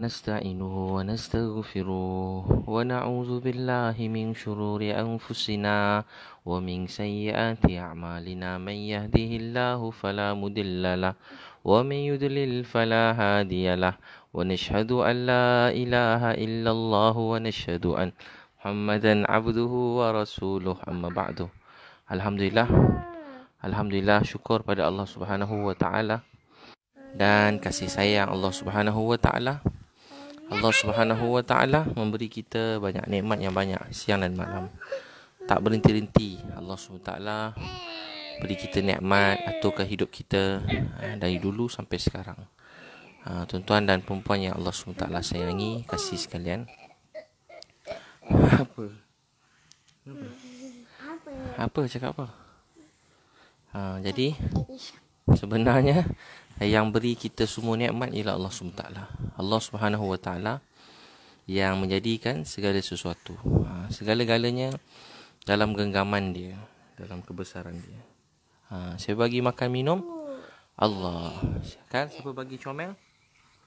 نستعينه ونستغفره ونعوذ بالله من شرور أنفسنا ومن سيئات أعمالنا من يهده الله فلا مضل له ومن يضلل فلا هادي له ونشهد أن لا إله إلا الله ونشهد أن محمدا عبده ورسوله أما بعد الحمد لله الحمد لله شكر pada Allah Subhanahu wa taala dan kasih sayang Allah Subhanahu wa taala Allah Subhanahu Wa Taala memberi kita banyak nikmat yang banyak siang dan malam. Tak berhenti-henti Allah Subhanahu Wa Taala beri kita nikmat atau hidup kita ha, dari dulu sampai sekarang. Ha, tuan-tuan dan perempuan yang Allah Subhanahu Wa Taala sayangi, kasih sekalian. Apa? Apa? Apa cakap apa? Ha, jadi sebenarnya yang beri kita semua nikmat ialah Allah SWT. Allah Subhanahu yang menjadikan segala sesuatu. Ha, segala-galanya dalam genggaman dia, dalam kebesaran dia. Ha, saya bagi makan minum. Allah. Kan siapa bagi comel?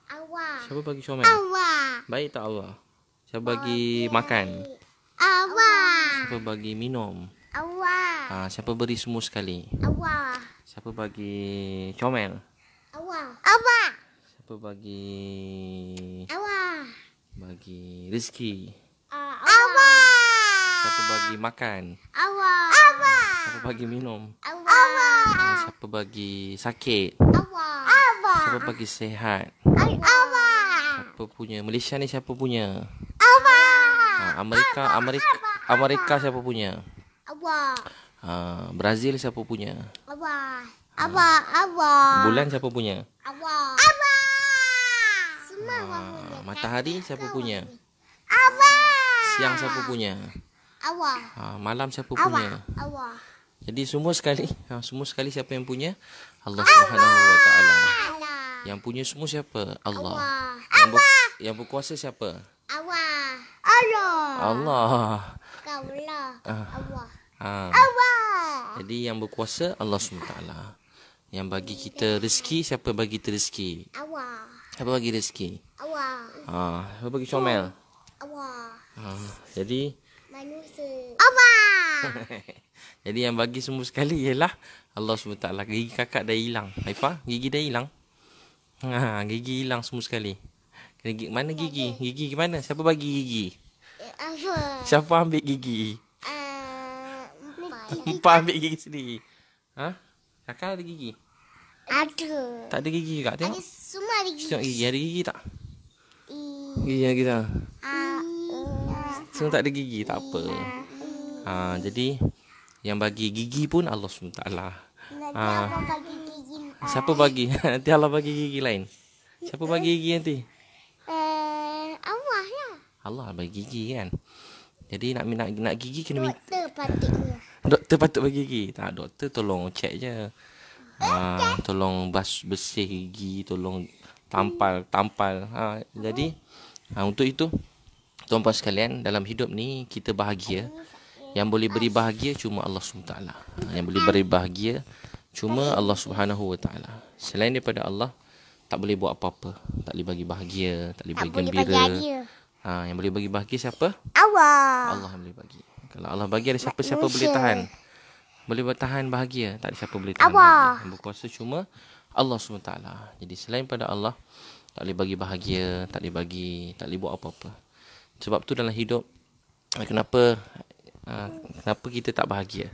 Allah. Siapa bagi comel? Allah. Baik tak Allah? Siapa bagi Allah. makan? Allah. Siapa bagi minum? Allah. Ha, siapa beri semua sekali? Allah. Siapa bagi comel? Allah. Allah. Siapa bagi Allah. Bagi rezeki? Uh, ah, Allah. Siapa bagi makan? Allah. Allah. Siapa bagi minum? Allah. siapa bagi sakit? Allah. Siapa bagi sehat? Allah. Siapa punya Malaysia ni siapa punya? Allah. Amerika, Allah. Amerika, Amerika, siapa punya? Abah. Ha, Brazil siapa punya? Abah. Ha, Abah, Abah. Bulan siapa punya? Abah. Abah. Semua ha, Matahari siapa punya? Abah. Siang siapa punya? Abah. Ha, malam siapa Abah. punya? Abah. Jadi semua sekali, ha, semua sekali siapa yang punya? Allah Subhanahu Wa Taala. Yang punya semua siapa? Allah. Allah. Yang, ber, yang berkuasa siapa? Allah. Allah. Ah. Allah. Allah. Allah. Jadi yang berkuasa Allah SWT. Yang bagi kita rezeki, siapa bagi kita rezeki? Allah. Siapa bagi rezeki? Allah. Ha, siapa bagi comel? Allah. Ah, jadi? Manusia. Allah. jadi yang bagi semua sekali ialah Allah SWT. Gigi kakak dah hilang. Haifah, gigi dah hilang. Ha, gigi hilang semua sekali. Gigi, mana gigi? Gigi ke mana? Siapa bagi Gigi. Apa? Siapa ambil gigi? Uh, empat. ambil gigi sendiri. Ha? Kakak ada gigi? Ada. Tak ada gigi kak tengok. Ada semua ada gigi. Tengok gigi. Ada gigi tak? I... Gigi yang kita. Uh, semua tak ada gigi. Tak apa. I... E. Ha, jadi yang bagi gigi pun Allah SWT. Lah. Nanti ah. Allah bagi gigi. Siapa bagi? Nanti Allah bagi gigi lain. Siapa bagi gigi nanti? Nanti. Allah bagi gigi kan. Jadi nak nak nak gigi kena minta. Doktor patutnya. Doktor patut bagi gigi. Tak doktor tolong check je. Ha, tolong bas bersih gigi, tolong tampal tampal. Ha, jadi ha, untuk itu tuan-tuan sekalian dalam hidup ni kita bahagia. Yang boleh beri bahagia cuma Allah SWT ha, Yang boleh beri bahagia cuma Allah Subhanahu Selain daripada Allah tak boleh buat apa-apa. Tak boleh bagi bahagia, tak boleh tak bagi gembira. bagi Ha, yang boleh bagi bahagia siapa? Allah. Allah yang boleh bagi. Kalau Allah bagi ada siapa-siapa siapa boleh tahan. Boleh bertahan bahagia. Tak ada siapa boleh tahan Allah. bahagia. Yang berkuasa cuma Allah SWT. Jadi selain pada Allah, tak boleh bagi bahagia, tak boleh bagi, tak boleh buat apa-apa. Sebab tu dalam hidup, kenapa ha, kenapa kita tak bahagia?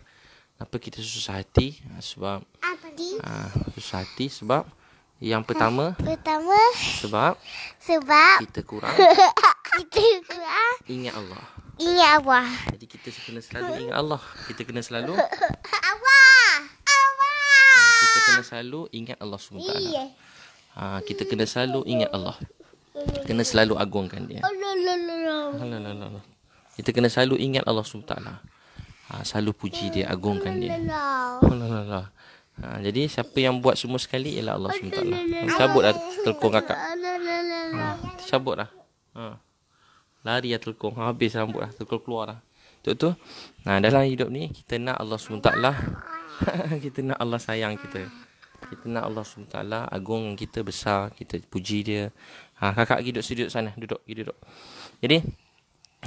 Kenapa kita susah hati? Ha, sebab uh, susah hati sebab yang pertama, pertama sebab sebab kita kurang kita doa. Ah? Ingat Allah. Ingat Allah. Jadi kita kena selalu ingat Allah. Kita kena selalu Allah. Allah. Kita kena selalu ingat Allah SWT. Ha, kita kena selalu ingat Allah. Kena selalu agungkan dia. Allah. Kita kena selalu ingat Allah SWT. Ha, selalu puji dia, agungkan dia. Allah. Ha, Allah, Ha, jadi siapa yang buat semua sekali ialah Allah SWT. Cabutlah telkong kakak. Ha, cabutlah. Ha lari lah telukong ha, habis rambut lah telukong keluar lah untuk tu nah dalam hidup ni kita nak Allah SWT lah. kita nak Allah sayang kita kita nak Allah SWT lah. agung kita besar kita puji dia ha, kakak pergi duduk sini duduk sana duduk pergi duduk jadi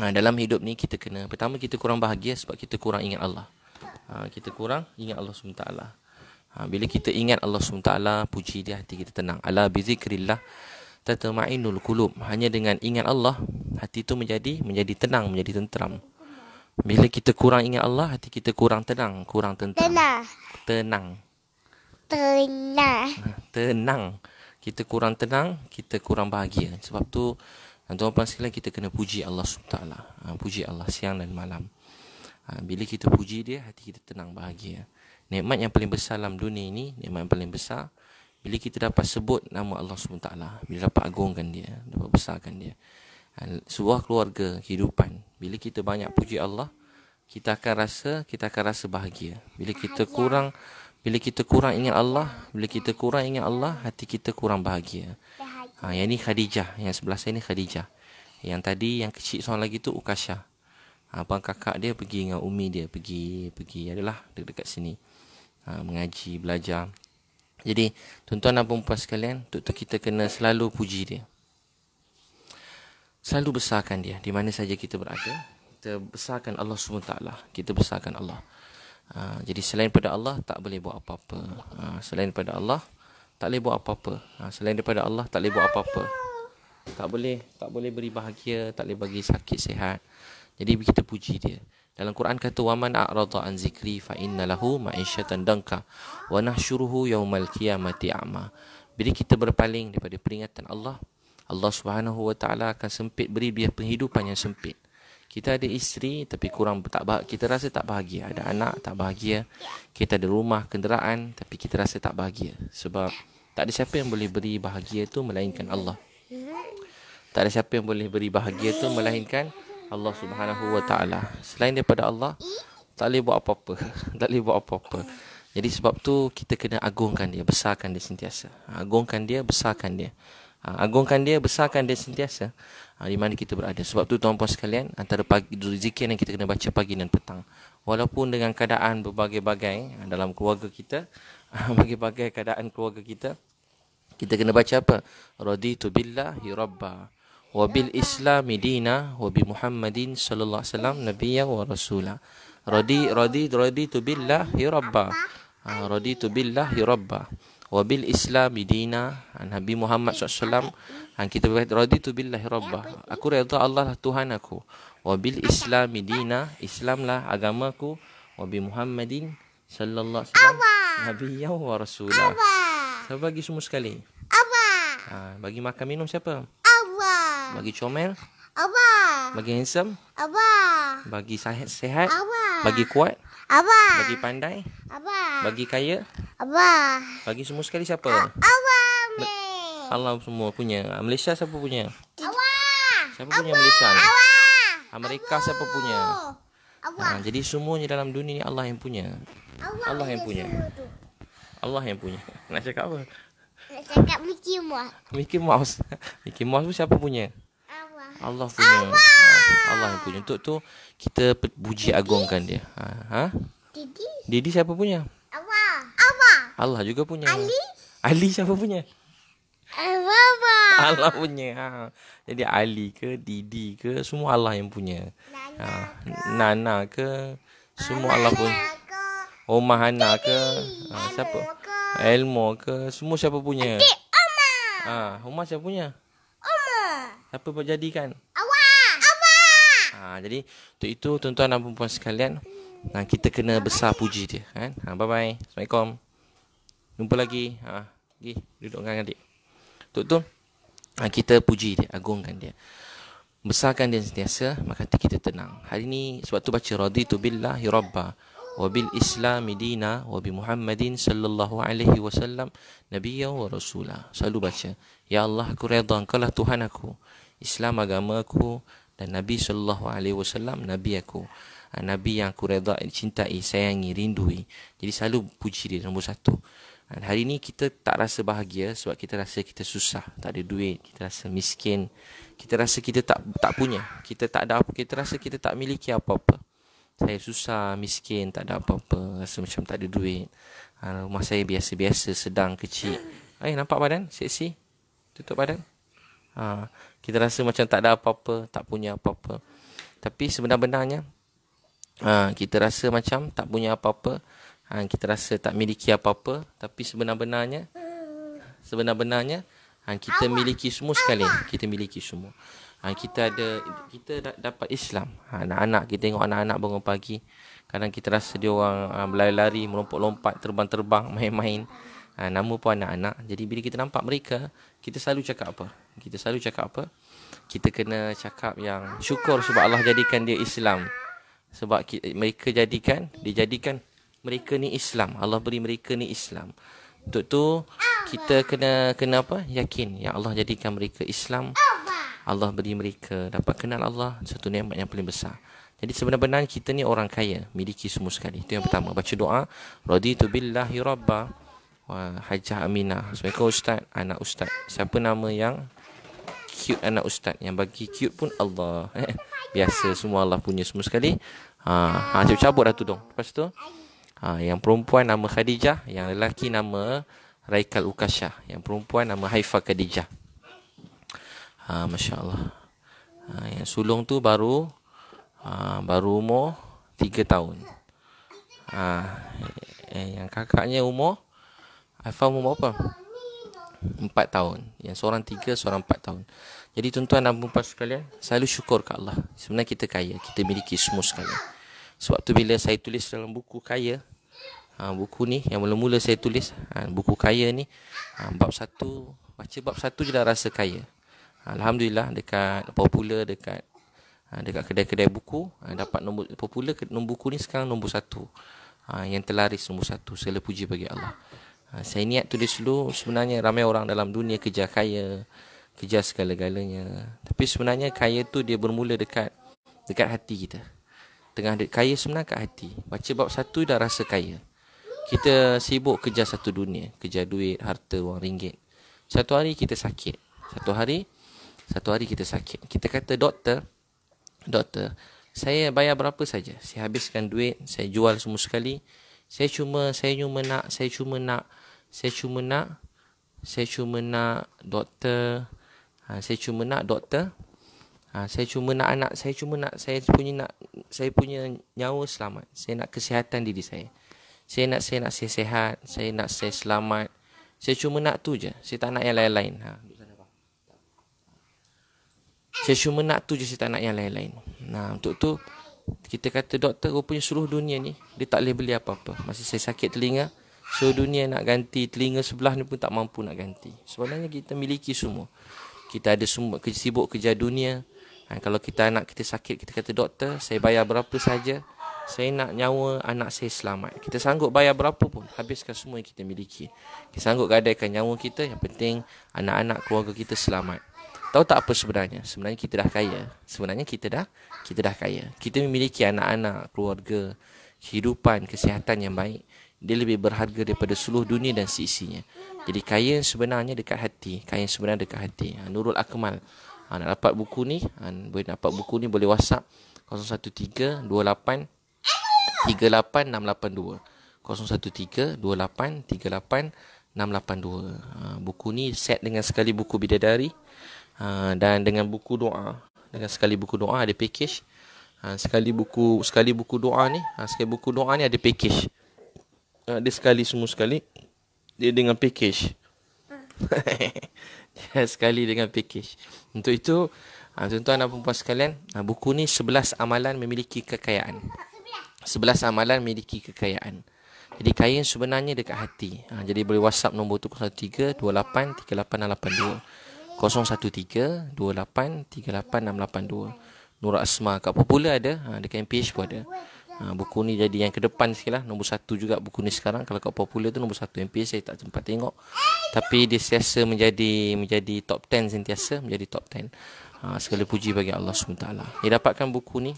ha, dalam hidup ni kita kena pertama kita kurang bahagia sebab kita kurang ingat Allah ha, kita kurang ingat Allah SWT lah. ha, bila kita ingat Allah SWT puji dia hati kita tenang ala bizikrillah tatma'inul qulub hanya dengan ingat Allah hati itu menjadi menjadi tenang menjadi tenteram bila kita kurang ingat Allah hati kita kurang tenang kurang tenteram tenang tenang tenang, ah, tenang. kita kurang tenang kita kurang bahagia sebab tu tuan-tuan sekalian kita kena puji Allah SWT. Ah, puji Allah siang dan malam ah, bila kita puji dia hati kita tenang bahagia nikmat yang paling besar dalam dunia ini nikmat yang paling besar bila kita dapat sebut nama Allah SWT, bila dapat agungkan dia, dapat besarkan dia. Ha, sebuah keluarga, kehidupan, bila kita banyak puji Allah, kita akan rasa, kita akan rasa bahagia. Bila kita kurang, bila kita kurang ingat Allah, bila kita kurang ingat Allah, hati kita kurang bahagia. Ha, yang ini Khadijah, yang sebelah saya ni Khadijah. Yang tadi, yang kecil seorang lagi tu Ukasha. Abang kakak dia pergi dengan umi dia, pergi, pergi, adalah dekat, dekat sini. Ha, mengaji, belajar. Jadi tuan-tuan dan puan-puan sekalian, untuk kita kena selalu puji dia. Selalu besarkan dia di mana saja kita berada. Kita besarkan Allah SWT. Kita besarkan Allah. Uh, jadi selain daripada Allah tak boleh buat apa-apa. Uh, selain daripada Allah tak boleh buat apa-apa. Uh, selain daripada Allah tak boleh buat apa-apa. Tak boleh tak boleh beri bahagia, tak boleh bagi sakit sehat. Jadi kita puji dia. Dalam Quran kata waman a'rada an zikri fa inna lahu ma'isyatan danka wa nahsyuruhu yawmal qiyamati a'ma. Bila kita berpaling daripada peringatan Allah, Allah Subhanahu wa taala akan sempit beri dia penghidupan yang sempit. Kita ada isteri tapi kurang tak bahagia. kita rasa tak bahagia. Ada anak tak bahagia. Kita ada rumah, kenderaan tapi kita rasa tak bahagia sebab tak ada siapa yang boleh beri bahagia tu melainkan Allah. Tak ada siapa yang boleh beri bahagia tu melainkan Allah Subhanahu Wa Taala. Selain daripada Allah, tak boleh buat apa-apa. tak boleh buat apa-apa. Jadi sebab tu kita kena agungkan dia, besarkan dia sentiasa. Ha, agungkan dia, besarkan dia. Ha, agungkan dia, besarkan dia sentiasa. Ha, di mana kita berada. Sebab tu tuan-tuan sekalian, antara pagi zikir yang kita kena baca pagi dan petang. Walaupun dengan keadaan berbagai-bagai dalam keluarga kita, berbagai-bagai keadaan keluarga kita, kita kena baca apa? Raditu billahi rabbah wa bil Islam dina wa bi Muhammadin sallallahu alaihi wasallam nabiyyan wa rasula. Radi radi radi tu billahi rabba. Ah, radi tu billahi rabba. Wa bil Islam dina ah, Nabi Muhammad sallallahu alaihi wasallam ah, kita berkata radi tu billahi rabba. Aku redha Allah lah Tuhan aku. Wa bil Islam dina Islamlah agamaku wa bi Muhammadin sallallahu alaihi wasallam nabiyyan wa rasula. Saya bagi semua sekali. Ha, bagi makan minum siapa? Bagi comel. Apa? Bagi handsome. Apa? Bagi sihat. sehat. Apa? Bagi kuat. Apa? Bagi pandai. Apa? Bagi kaya. Apa? Bagi semua sekali siapa? Apa? Allah semua punya. Malaysia siapa punya? Apa? Siapa Abang. punya Malaysia? Apa? Amerika Abang. siapa punya? Apa? Ha, ah, jadi semuanya dalam dunia ni Allah yang punya. Abang Allah yang punya. Allah yang punya. Nak cakap apa? Nak cakap Mickey Mouse. Mickey Mouse. Mickey Mouse pun siapa punya? Allah punya Allah. Allah yang punya Untuk tu Kita puji Didi? agungkan dia ha? ha? Didi Didi siapa punya Allah Allah Allah juga punya Ali Ali siapa punya Allah Allah punya ha. Jadi Ali ke Didi ke Semua Allah yang punya Nana ah, ke Nana ke Semua Nana Allah punya Omah Hana Didi. ke ha. Siapa Elmo ke. Semua siapa punya Adik Omah ha. siapa punya Siapa buat jadikan? Awak. Awak. Ha, jadi untuk itu tuan-tuan dan puan sekalian, Nah kita kena besar puji dia, kan? Ha, bye-bye. Assalamualaikum. Jumpa lagi. Ha, pergi duduk dengan adik. Untuk tu, ha, kita puji dia, agungkan dia. Besarkan dia sentiasa, maka kita tenang. Hari ini sebab tu baca raditu billahi rabba wa bil islam dina wa muhammadin shallallahu alaihi wasallam Nabiya wa rasula. Selalu baca. Ya Allah, aku redha engkau Tuhan aku. Islam agama aku dan Nabi sallallahu alaihi wasallam nabi aku. Ah, nabi yang aku redha cintai, sayangi, rindui. Jadi selalu puji dia nombor satu. Ah, hari ini kita tak rasa bahagia sebab kita rasa kita susah, tak ada duit, kita rasa miskin, kita rasa kita tak tak punya, kita tak ada apa, kita rasa kita tak miliki apa-apa. Saya susah, miskin, tak ada apa-apa, rasa macam tak ada duit. Ah, rumah saya biasa-biasa, sedang, kecil. Eh, nampak badan? Seksi? Tutup badan? Haa. Kita rasa macam tak ada apa-apa, tak punya apa-apa. Tapi sebenar-benarnya, ha, kita rasa macam tak punya apa-apa. Ha, kita rasa tak miliki apa-apa. Tapi sebenar-benarnya, sebenar-benarnya, ha, kita miliki semua sekali. Kita miliki semua. Ha, kita ada kita da- dapat Islam. Ha, anak-anak kita tengok anak-anak bangun pagi. Kadang kita rasa dia orang ha, berlari-lari, melompat-lompat, terbang-terbang, main-main ha, nama pun anak-anak jadi bila kita nampak mereka kita selalu cakap apa kita selalu cakap apa kita kena cakap yang syukur sebab Allah jadikan dia Islam sebab kita, mereka jadikan dia jadikan mereka ni Islam Allah beri mereka ni Islam untuk tu kita kena kena apa yakin ya Allah jadikan mereka Islam Allah beri mereka dapat kenal Allah satu nikmat yang paling besar jadi sebenarnya kita ni orang kaya, miliki semua sekali. Itu yang pertama. Baca doa. Raditu billahi rabbah. Wah Hajah Aminah. Assalamualaikum Ustaz, anak Ustaz. Siapa nama yang cute anak Ustaz? Yang bagi cute pun Allah. Eh, biasa semua Allah punya semua sekali. Ha, ha cabut, cabut dah tu dong. Lepas tu, ha, yang perempuan nama Khadijah. Yang lelaki nama Raikal Ukasha, Yang perempuan nama Haifa Khadijah. Ha, Masya Allah. Ha, yang sulung tu baru ha, baru umur 3 tahun. Ha, eh, yang kakaknya umur Alfa umur berapa? Empat tahun Yang seorang tiga, seorang empat tahun Jadi tuan-tuan dan perempuan sekalian Selalu syukur ke Allah Sebenarnya kita kaya Kita miliki semua sekalian Sebab tu bila saya tulis dalam buku kaya ha, Buku ni yang mula-mula saya tulis ha, Buku kaya ni ha, Bab satu Baca bab satu je dah rasa kaya ha, Alhamdulillah dekat popular Dekat ha, dekat kedai-kedai buku ha, Dapat nombor popular Nombor buku ni sekarang nombor satu ha, Yang terlaris nombor satu Saya puji bagi Allah Ha, saya niat tulis dulu sebenarnya ramai orang dalam dunia kejar kaya, kejar segala-galanya. Tapi sebenarnya kaya tu dia bermula dekat dekat hati kita. Tengah de- kaya sebenarnya kat hati. Baca bab satu dah rasa kaya. Kita sibuk kejar satu dunia, kejar duit, harta, wang ringgit. Satu hari kita sakit. Satu hari satu hari kita sakit. Kita kata doktor, doktor, saya bayar berapa saja. Saya habiskan duit, saya jual semua sekali. Saya cuma saya cuma nak saya cuma nak saya cuma nak saya cuma nak doktor ha, saya cuma nak doktor ha, saya cuma nak anak saya cuma nak saya punya nak saya punya nyawa selamat saya nak kesihatan diri saya saya nak saya nak saya sihat saya nak saya selamat saya cuma nak tu je saya tak nak yang lain-lain ha saya cuma nak tu je saya tak nak yang lain-lain nah untuk tu kita kata doktor rupanya seluruh dunia ni dia tak boleh beli apa-apa masa saya sakit telinga So dunia nak ganti telinga sebelah ni pun tak mampu nak ganti. Sebenarnya kita miliki semua. Kita ada semua kerja sibuk kerja dunia. Ha, kalau kita anak kita sakit kita kata doktor saya bayar berapa saja. Saya nak nyawa anak saya selamat. Kita sanggup bayar berapa pun habiskan semua yang kita miliki. Kita sanggup gadaikan nyawa kita yang penting anak-anak keluarga kita selamat. Tahu tak apa sebenarnya? Sebenarnya kita dah kaya. Sebenarnya kita dah kita dah kaya. Kita memiliki anak-anak, keluarga, kehidupan, kesihatan yang baik dia lebih berharga daripada seluruh dunia dan sisinya. Jadi kaya yang sebenarnya dekat hati, kaya yang sebenarnya dekat hati. Ha, Nurul Akmal. Ha, nak dapat buku ni, ha, boleh dapat buku ni boleh WhatsApp 013 28 38682. 013-28-38-682 Buku ni set dengan sekali buku bidadari ha, Dan dengan buku doa Dengan sekali buku doa ada package ha, Sekali buku sekali buku doa ni Sekali buku doa ni ada package uh, dia sekali semua sekali dia dengan package. dia sekali dengan package. Untuk itu, uh, tuan-tuan dan puan-puan sekalian, uh, buku ni sebelas amalan memiliki kekayaan. sebelas amalan memiliki kekayaan. Jadi kaya sebenarnya dekat hati. Uh, jadi boleh WhatsApp nombor tu 013 28 3882. 013 28 682 Nur Asma kat popular ada ha dekat MPH pun ada Ha, buku ni jadi yang ke depan sikit lah. Nombor satu juga buku ni sekarang. Kalau kau popular tu nombor satu. MP saya tak sempat tengok. Tapi dia sentiasa menjadi menjadi top ten sentiasa. Menjadi top ten Ha, segala puji bagi Allah SWT. Dia dapatkan buku ni.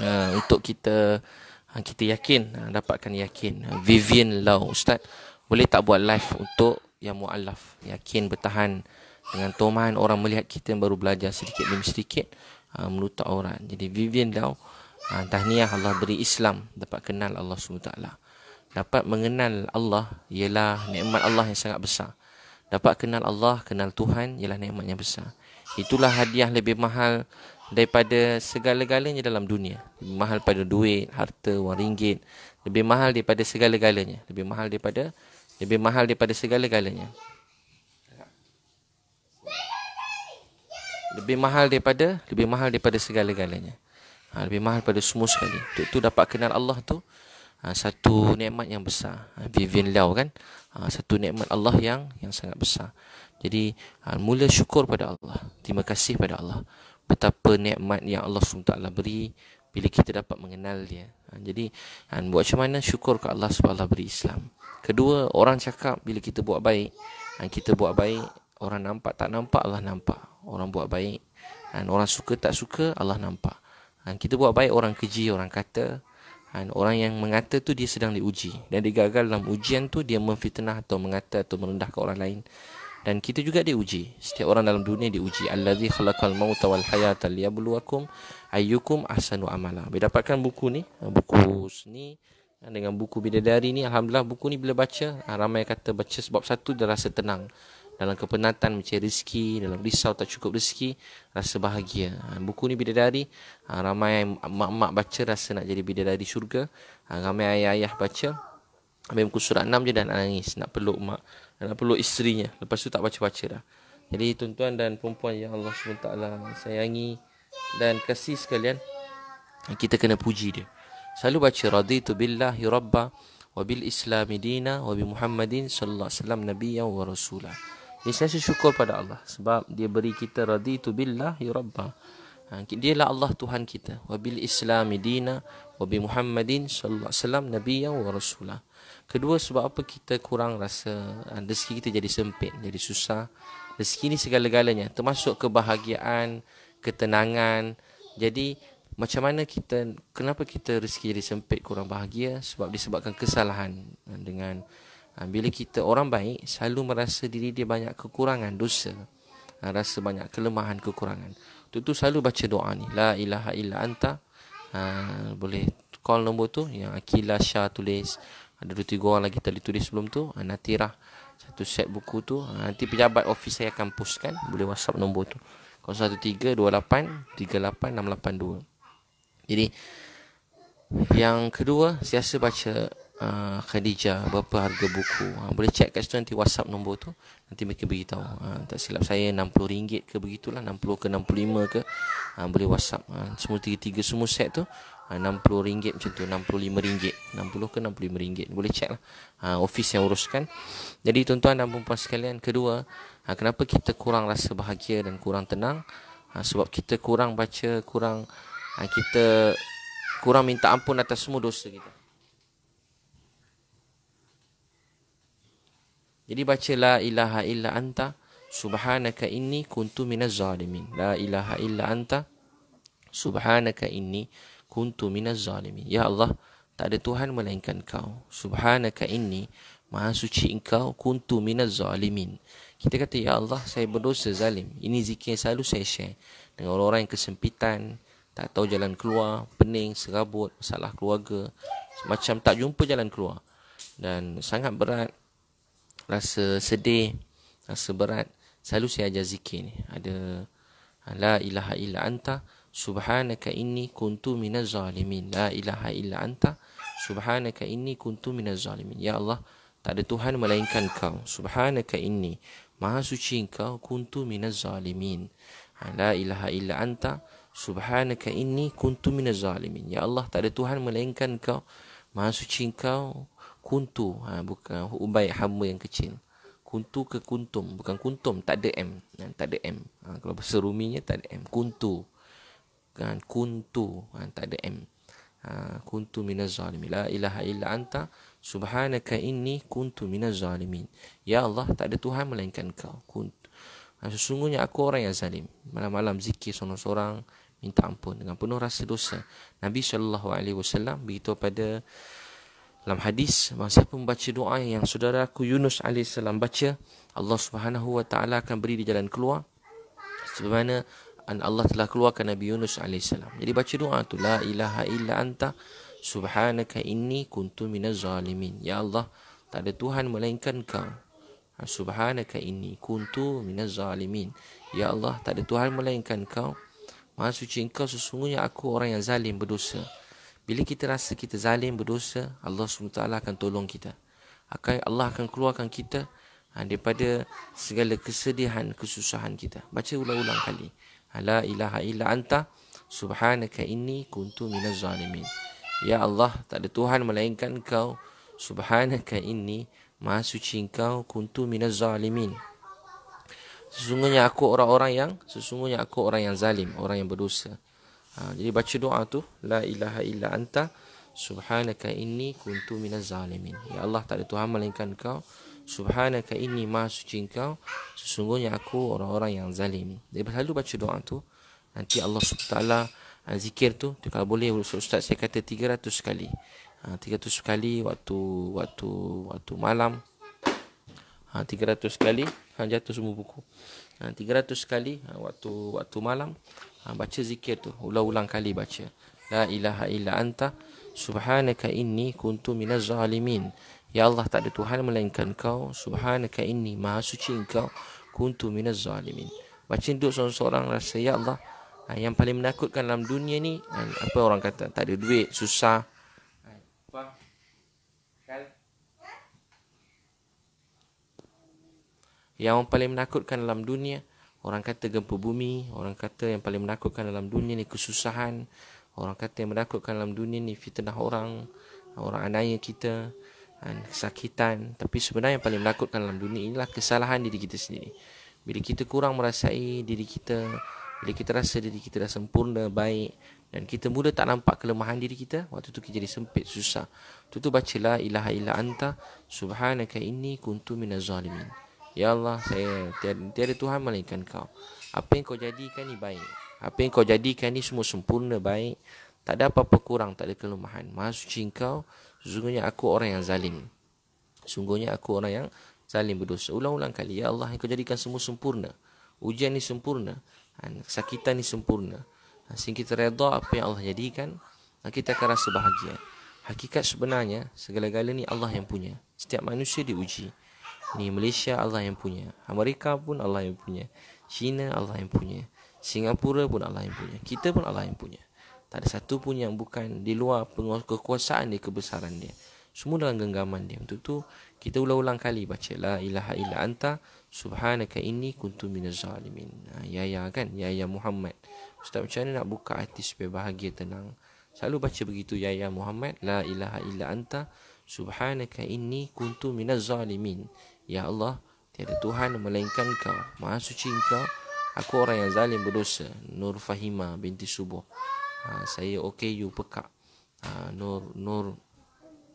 Ha, untuk kita ha, kita yakin. Ha, dapatkan yakin. Ha, Vivian Lau. Ustaz, boleh tak buat live untuk yang mu'alaf? Yakin bertahan dengan Toman. Orang melihat kita yang baru belajar sedikit demi sedikit. Ha, menutup orang. Jadi Vivian Lau. Lau. Ha, ah, tahniah Allah beri Islam dapat kenal Allah SWT. Dapat mengenal Allah ialah nikmat Allah yang sangat besar. Dapat kenal Allah, kenal Tuhan ialah nikmat yang besar. Itulah hadiah lebih mahal daripada segala-galanya dalam dunia. Lebih mahal pada duit, harta, wang ringgit. Lebih mahal daripada segala-galanya. Lebih mahal daripada lebih mahal daripada segala-galanya. Lebih mahal daripada lebih mahal daripada segala-galanya ha, lebih mahal pada semua sekali untuk tu dapat kenal Allah tu ha, satu nikmat yang besar ha, Vivian Lau kan ha, satu nikmat Allah yang yang sangat besar jadi ha, mula syukur pada Allah terima kasih pada Allah betapa nikmat yang Allah SWT beri bila kita dapat mengenal dia ha, jadi ha, buat macam mana syukur ke Allah SWT beri Islam kedua orang cakap bila kita buat baik ha, kita buat baik orang nampak tak nampak Allah nampak orang buat baik ha, orang suka tak suka Allah nampak Ha, kita buat baik orang keji, orang kata. Ha, orang yang mengata tu dia sedang diuji. Dan dia gagal dalam ujian tu dia memfitnah atau mengata atau merendahkan orang lain. Dan kita juga diuji. Setiap orang dalam dunia diuji. Allazi khalaqal mauta wal hayata liyabluwakum ayyukum Asanu amala. Bila dapatkan buku ni, ha, buku ni ha, dengan buku bidadari ni alhamdulillah buku ni bila baca ha, ramai kata baca sebab satu dia rasa tenang dalam kepenatan mencari rezeki, dalam risau tak cukup rezeki, rasa bahagia. Ha, buku ni bidadari, ha, ramai mak-mak baca rasa nak jadi bidadari syurga. Ha, ramai ayah-ayah baca, ambil buku surat 6 je dan nak nangis, nak peluk mak, nak peluk isterinya. Lepas tu tak baca-baca dah. Jadi tuan-tuan dan perempuan yang Allah SWT sayangi dan kasih sekalian, kita kena puji dia. Selalu baca raditu billahi rabba wa bil islami dina wa bi muhammadin sallallahu alaihi wasallam nabiyyan wa rasulah. Jadi saya syukur pada Allah sebab dia beri kita raditu ya rabba. Ha, dia lah Allah Tuhan kita. Wa bil islami dina wa bi Muhammadin sallallahu alaihi wasallam nabiyyan wa rasula. Kedua sebab apa kita kurang rasa ha, rezeki kita jadi sempit, jadi susah. Rezeki ni segala-galanya termasuk kebahagiaan, ketenangan. Jadi macam mana kita kenapa kita rezeki jadi sempit kurang bahagia sebab disebabkan kesalahan ha, dengan ha, Bila kita orang baik Selalu merasa diri dia banyak kekurangan dosa ha, Rasa banyak kelemahan kekurangan Itu tu selalu baca doa ni La ilaha illa anta ha, Boleh call nombor tu Yang Akila Shah tulis Ada dua tiga orang lagi tadi tulis sebelum tu ha, Natirah satu set buku tu ha, Nanti pejabat office saya akan postkan Boleh whatsapp nombor tu 0132838682 Jadi Yang kedua Siasa baca uh, Khadijah berapa harga buku ha, boleh check kat situ nanti WhatsApp nombor tu nanti mereka beritahu ha, tak silap saya RM60 ke begitulah RM60 ke RM65 ke ha, boleh WhatsApp ha, semua tiga-tiga semua set tu RM60 ha, macam tu RM65 RM60 ke RM65 boleh check lah ha, office yang uruskan jadi tuan-tuan dan perempuan sekalian kedua ha, kenapa kita kurang rasa bahagia dan kurang tenang ha, sebab kita kurang baca kurang ha, kita kurang minta ampun atas semua dosa kita. Jadi baca la ilaha illa anta subhanaka inni kuntu minaz zalimin. La ilaha illa anta subhanaka inni kuntu minaz zalimin. Ya Allah, tak ada Tuhan melainkan kau. Subhanaka inni maha suci engkau kuntu minaz zalimin. Kita kata, Ya Allah, saya berdosa zalim. Ini zikir yang selalu saya share. Dengan orang-orang yang kesempitan, tak tahu jalan keluar, pening, serabut, masalah keluarga. Macam tak jumpa jalan keluar. Dan sangat berat rasa sedih, rasa berat, selalu saya ajar zikir ni. Ada la ilaha illa anta subhanaka inni kuntu minaz zalimin. La ilaha illa anta subhanaka inni kuntu minaz zalimin. Ya Allah, tak ada Tuhan melainkan kau. Subhanaka inni. Maha suci engkau. Kuntu minaz zalimin. Ha, la ilaha illa anta. Subhanaka inni. Kuntu minaz zalimin. Ya Allah. Tak ada Tuhan melainkan engkau. Maha suci engkau kuntu ha, bukan ubay hamba yang kecil kuntu ke kuntum bukan kuntum tak ada m ha, tak ada m ha, kalau seruminya tak ada m kuntu kan kuntu ha, tak ada m ha, kuntu mina zalimin la ilaha illa anta subhanaka inni kuntu mina zalimin ya allah tak ada tuhan melainkan kau kuntu ha, sesungguhnya aku orang yang zalim malam-malam zikir seorang-seorang minta ampun dengan penuh rasa dosa nabi sallallahu alaihi wasallam beritahu pada dalam hadis bahawa siapa membaca doa yang saudara aku Yunus AS baca Allah Subhanahu Wa Taala akan beri dia jalan keluar sebagaimana Allah telah keluarkan Nabi Yunus AS jadi baca doa tu la ilaha illa anta subhanaka inni kuntu minaz zalimin ya Allah tak ada Tuhan melainkan kau ha, subhanaka inni kuntu minaz zalimin ya Allah tak ada Tuhan melainkan kau Maha suci engkau sesungguhnya aku orang yang zalim berdosa. Bila kita rasa kita zalim, berdosa, Allah SWT akan tolong kita. Akan Allah akan keluarkan kita ha, daripada segala kesedihan, kesusahan kita. Baca ulang-ulang kali. Ha, La ilaha illa anta subhanaka inni kuntu minaz zalimin. Ya Allah, tak ada Tuhan melainkan kau. Subhanaka inni maha suci engkau kuntu minaz zalimin. Sesungguhnya aku orang-orang yang sesungguhnya aku orang yang zalim, orang yang berdosa. Ha, jadi baca doa tu la ilaha illa anta subhanaka inni kuntu minaz zalimin. Ya Allah tak ada tuhan melainkan kau. Subhanaka inni ma suci kau. Sesungguhnya aku orang-orang yang zalim. Jadi selalu baca doa tu nanti Allah SWT ha, zikir tu, tu kalau boleh ustaz saya kata 300 kali. 300 ha, kali waktu waktu waktu malam. 300 ha, kali ha, jatuh semua buku. 300 kali waktu waktu malam ha, baca zikir tu ulang-ulang kali baca la ilaha illa anta subhanaka inni kuntu minaz zalimin ya allah tak ada tuhan melainkan kau subhanaka inni maha suci engkau kuntu minaz zalimin baca duduk seorang-seorang rasa ya allah ha, yang paling menakutkan dalam dunia ni ha, apa orang kata tak ada duit susah ha, kan? yang paling menakutkan dalam dunia Orang kata gempa bumi, orang kata yang paling menakutkan dalam dunia ni kesusahan, orang kata yang menakutkan dalam dunia ni fitnah orang, orang anaya kita, kan, kesakitan. Tapi sebenarnya yang paling menakutkan dalam dunia inilah kesalahan diri kita sendiri. Bila kita kurang merasai diri kita, bila kita rasa diri kita dah sempurna, baik, dan kita mula tak nampak kelemahan diri kita, waktu tu kita jadi sempit, susah. Tu tu bacalah ilaha illa anta subhanaka inni kuntu minaz Ya Allah saya tiada, tiada Tuhan melainkan kau Apa yang kau jadikan ni baik Apa yang kau jadikan ni semua sempurna baik Tak ada apa-apa kurang Tak ada kelemahan Maha suci kau Sungguhnya aku orang yang zalim Sungguhnya aku orang yang zalim berdosa Ulang-ulang kali Ya Allah yang kau jadikan semua sempurna Ujian ni sempurna ha, Sakitan ni sempurna ha, Sehingga kita redha apa yang Allah jadikan ha, Kita akan rasa bahagia Hakikat sebenarnya Segala-gala ni Allah yang punya Setiap manusia diuji ni Malaysia Allah yang punya Amerika pun Allah yang punya China Allah yang punya Singapura pun Allah yang punya kita pun Allah yang punya tak ada satu pun yang bukan di luar penguasa kekuasaan dia kebesaran dia semua dalam genggaman dia untuk tu kita ulang-ulang kali baca la ilaha illa anta subhanaka ini kuntu minaz zalimin ha, ya ya kan ya ya Muhammad ustaz macam mana nak buka hati supaya bahagia tenang selalu baca begitu ya ya Muhammad la ilaha illa anta Subhanaka ini kuntu minaz zalimin Ya Allah, tiada Tuhan melainkan kau. Maha suci engkau. Aku orang yang zalim berdosa. Nur Fahima binti Subuh. Ha, saya okay you pekak. Ha, Nur Nur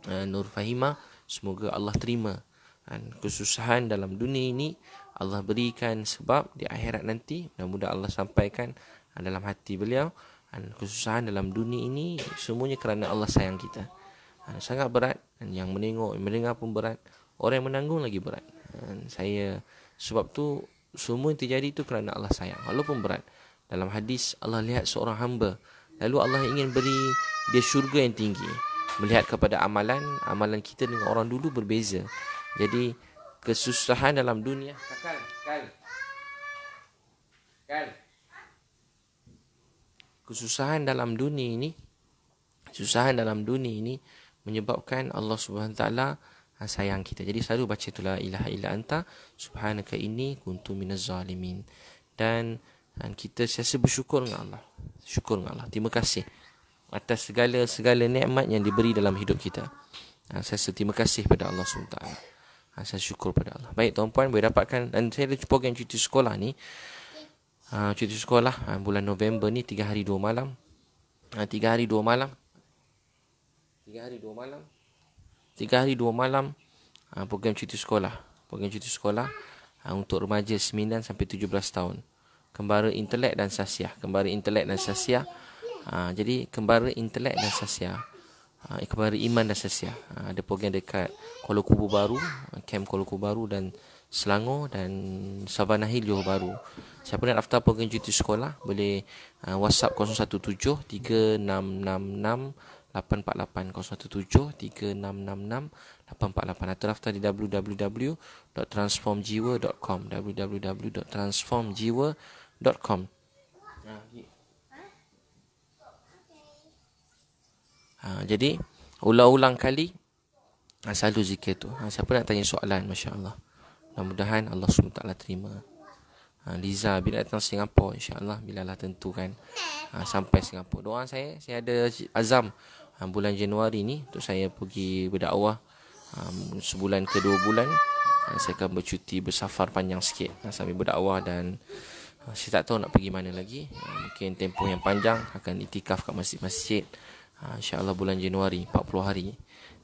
uh, Nur Fahima, semoga Allah terima. Dan kesusahan dalam dunia ini Allah berikan sebab di akhirat nanti mudah-mudahan Allah sampaikan dalam hati beliau dan kesusahan dalam dunia ini semuanya kerana Allah sayang kita. Dan sangat berat dan yang menengok mendengar pun berat. Orang yang menanggung lagi berat. Dan saya sebab tu semua yang terjadi tu kerana Allah sayang walaupun berat. Dalam hadis Allah lihat seorang hamba lalu Allah ingin beri dia syurga yang tinggi. Melihat kepada amalan, amalan kita dengan orang dulu berbeza. Jadi kesusahan dalam dunia kekal, kekal. Kekal. Kesusahan dalam dunia ini Susahan dalam dunia ini menyebabkan Allah Subhanahu Wataala sayang kita. Jadi selalu baca itulah ilaha illa anta subhanaka inni kuntu minaz zalimin. Dan, dan kita sentiasa bersyukur dengan Allah. Syukur dengan Allah. Terima kasih atas segala segala nikmat yang diberi dalam hidup kita. Ha, saya terima kasih pada Allah SWT. Ha, saya syukur pada Allah. Baik tuan puan boleh dapatkan dan saya ada program cuti sekolah ni. Ha, cuti sekolah ha, bulan November ni 3 hari 2 malam. Ha, 3 hari 2 malam. 3 hari 2 malam. Tiga hari dua malam uh, Program cuti sekolah Program cuti sekolah uh, Untuk remaja 9 sampai 17 tahun Kembara intelek dan sasia Kembara intelek dan sasia uh, Jadi kembara intelek dan sasia uh, Kembara iman dan sasia uh, Ada program dekat Kuala Kubu Baru Camp Kuala Kubu Baru dan Selangor dan Sabana Hill Johor Baru Siapa nak daftar program cuti sekolah Boleh uh, whatsapp 017 3666 8480673666 atau daftar di www.transformjiwa.com www.transformjiwa.com ha, jadi ulang-ulang kali asal ha, zikir tu ha, siapa nak tanya soalan masya-Allah mudah-mudahan Allah Subhanahu terima Ah, Liza bila datang Singapura insyaallah bila lah tentukan ha, ah, sampai Singapura doa saya saya ada azam ha, bulan Januari ni untuk saya pergi berdakwah ha, sebulan ke dua bulan ha, saya akan bercuti bersafar panjang sikit ha, sambil berdakwah dan ha, saya tak tahu nak pergi mana lagi ha, mungkin tempoh yang panjang akan itikaf kat masjid-masjid ha, insyaallah bulan Januari 40 hari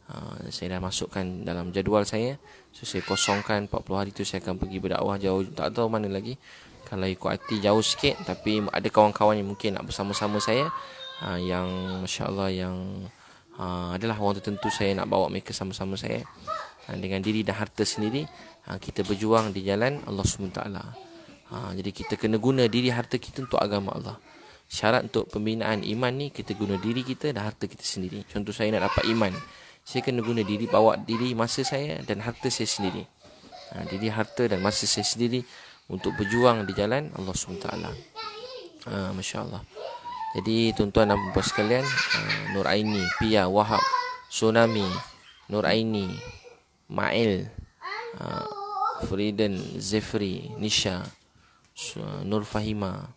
Ha, saya dah masukkan dalam jadual saya so saya kosongkan 40 hari tu saya akan pergi berdakwah jauh tak tahu mana lagi kalau ikut hati jauh sikit tapi ada kawan-kawan yang mungkin nak bersama-sama saya ha, yang masya-Allah yang ha, adalah orang tertentu saya nak bawa mereka sama-sama saya dengan diri dan harta sendiri kita berjuang di jalan Allah SWT ha, jadi kita kena guna diri harta kita untuk agama Allah syarat untuk pembinaan iman ni kita guna diri kita dan harta kita sendiri contoh saya nak dapat iman saya kena guna diri bawa diri masa saya dan harta saya sendiri ha, diri harta dan masa saya sendiri untuk berjuang di jalan Allah SWT ha, Masya Allah jadi tuan-tuan dan puan sekalian ha, Nur Aini, Pia, Wahab, Tsunami, Nur Aini, Ma'il, ha, Freden, Zefri, Nisha, Nur Fahima.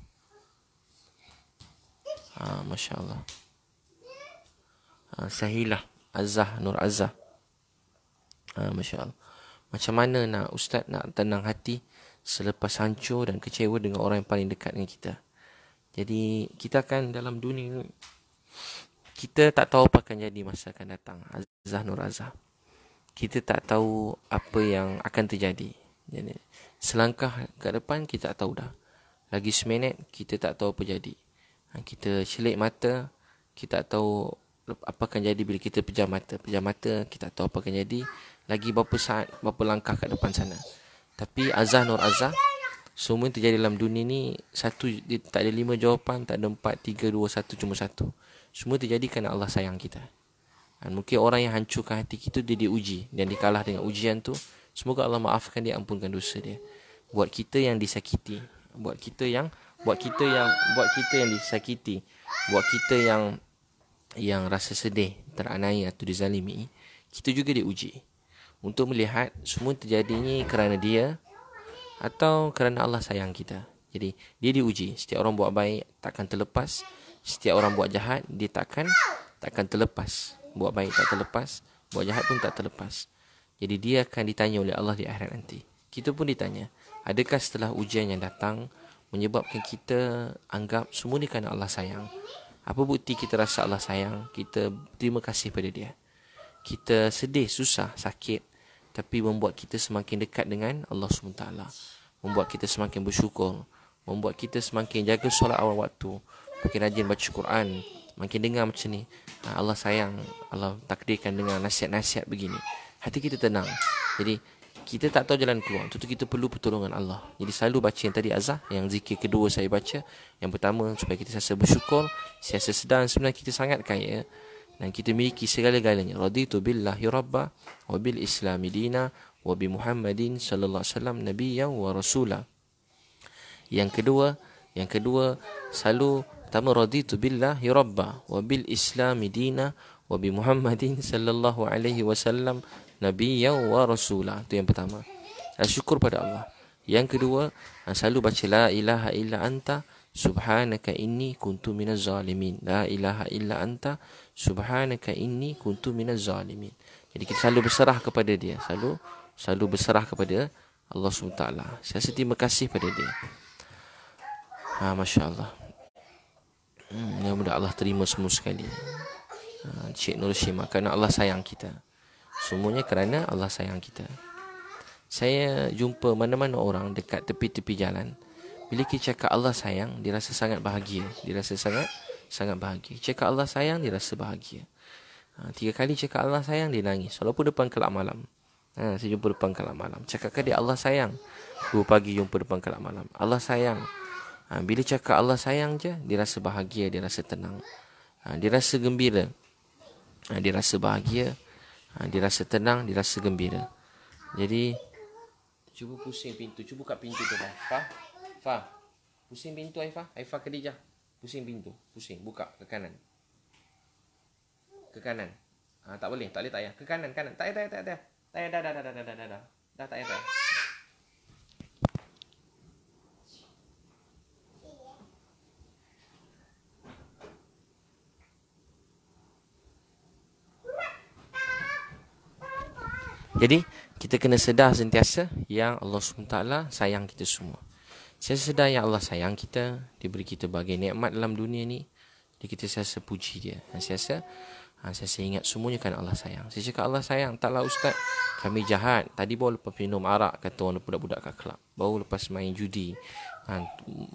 Ha, Masya Allah. Ha, sahilah. Azah Nur Azah. Ha, ah, Masya Allah. Macam mana nak ustaz nak tenang hati selepas hancur dan kecewa dengan orang yang paling dekat dengan kita. Jadi kita kan dalam dunia ni, kita tak tahu apa akan jadi masa akan datang. Azah Nur Azah. Kita tak tahu apa yang akan terjadi. Jadi, selangkah ke depan kita tak tahu dah. Lagi seminit kita tak tahu apa jadi. Ah, kita celik mata, kita tak tahu apa akan jadi bila kita pejam mata pejam mata kita tak tahu apa akan jadi lagi berapa saat berapa langkah kat depan sana tapi azah nur azah semua yang terjadi dalam dunia ni satu tak ada lima jawapan tak ada empat tiga dua satu cuma satu semua terjadi kerana Allah sayang kita dan mungkin orang yang hancurkan hati kita dia diuji dan dikalah dengan ujian tu semoga Allah maafkan dia ampunkan dosa dia buat kita yang disakiti buat kita yang buat kita yang buat kita yang disakiti buat kita yang, buat kita yang yang rasa sedih teranai atau dizalimi, kita juga diuji untuk melihat semua terjadinya kerana dia atau kerana Allah sayang kita. Jadi, dia diuji. Setiap orang buat baik, takkan terlepas. Setiap orang buat jahat, dia takkan takkan terlepas. Buat baik tak terlepas, buat jahat pun tak terlepas. Jadi, dia akan ditanya oleh Allah di akhirat nanti. Kita pun ditanya, adakah setelah ujian yang datang menyebabkan kita anggap semua ni kerana Allah sayang? Apa bukti kita rasa Allah sayang Kita terima kasih pada dia Kita sedih, susah, sakit Tapi membuat kita semakin dekat dengan Allah SWT Membuat kita semakin bersyukur Membuat kita semakin jaga solat awal waktu Makin rajin baca Quran Makin dengar macam ni ah, Allah sayang Allah takdirkan dengan nasihat-nasihat begini Hati kita tenang Jadi kita tak tahu jalan keluar. Tentu kita perlu pertolongan Allah. Jadi selalu baca yang tadi azah, yang zikir kedua saya baca. Yang pertama supaya kita rasa bersyukur, siasa sedang sebenarnya kita sangat kaya dan kita miliki segala-galanya. Raditu billahi rabba wa bil islami dina wabi Muhammadin sallallahu alaihi wasallam nabiyya wa rasula. Yang kedua, yang kedua selalu pertama raditu billahi rabba wa bil islami dina wabi Muhammadin sallallahu alaihi wasallam Nabi yang wa rasulah Itu yang pertama Syukur pada Allah Yang kedua Selalu baca La ilaha illa anta Subhanaka inni kuntu minaz zalimin La ilaha illa anta Subhanaka inni kuntu minaz zalimin Jadi kita selalu berserah kepada dia Selalu selalu berserah kepada Allah SWT Saya rasa terima kasih pada dia ha, Masya Allah hmm, Ya mudah Allah terima semua sekali ha, Cik Nur Syima Kerana Allah sayang kita Semuanya kerana Allah sayang kita. Saya jumpa mana-mana orang dekat tepi-tepi jalan. Bila kita cakap Allah sayang, dia rasa sangat bahagia. Dia rasa sangat sangat bahagia. Cakap Allah sayang, dia rasa bahagia. Ha, tiga kali cakap Allah sayang, dia nangis. Walaupun depan kelab malam. Ha, saya jumpa depan kelab malam. ke dia Allah sayang. Dua pagi jumpa depan kelab malam. Allah sayang. Ha, bila cakap Allah sayang je, dia rasa bahagia, dia rasa tenang. Ha, dia rasa gembira. Ha, dia rasa bahagia ha, Dia rasa tenang Dia rasa gembira Jadi Cuba pusing pintu Cuba kat pintu tu Fah Fah Fa. Pusing pintu Aifah Aifah Khadijah Pusing pintu Pusing Buka ke kanan Ke kanan ha, Tak boleh Tak boleh tak payah Ke kanan kanan Tak payah tak payah tak payah Tak payah dah dah dah dah dah dah Dah tak payah tak payah Jadi kita kena sedar sentiasa yang Allah SWT sayang kita semua. Saya sedar yang Allah sayang kita, dia beri kita bagi nikmat dalam dunia ni. Jadi kita sentiasa puji dia. Dan sentiasa ha, sentiasa ha, ingat semuanya kan Allah sayang. Saya cakap Allah sayang, taklah ustaz, kami jahat. Tadi baru lepas minum arak kata orang budak-budak kat kelab. Baru lepas main judi. Ha,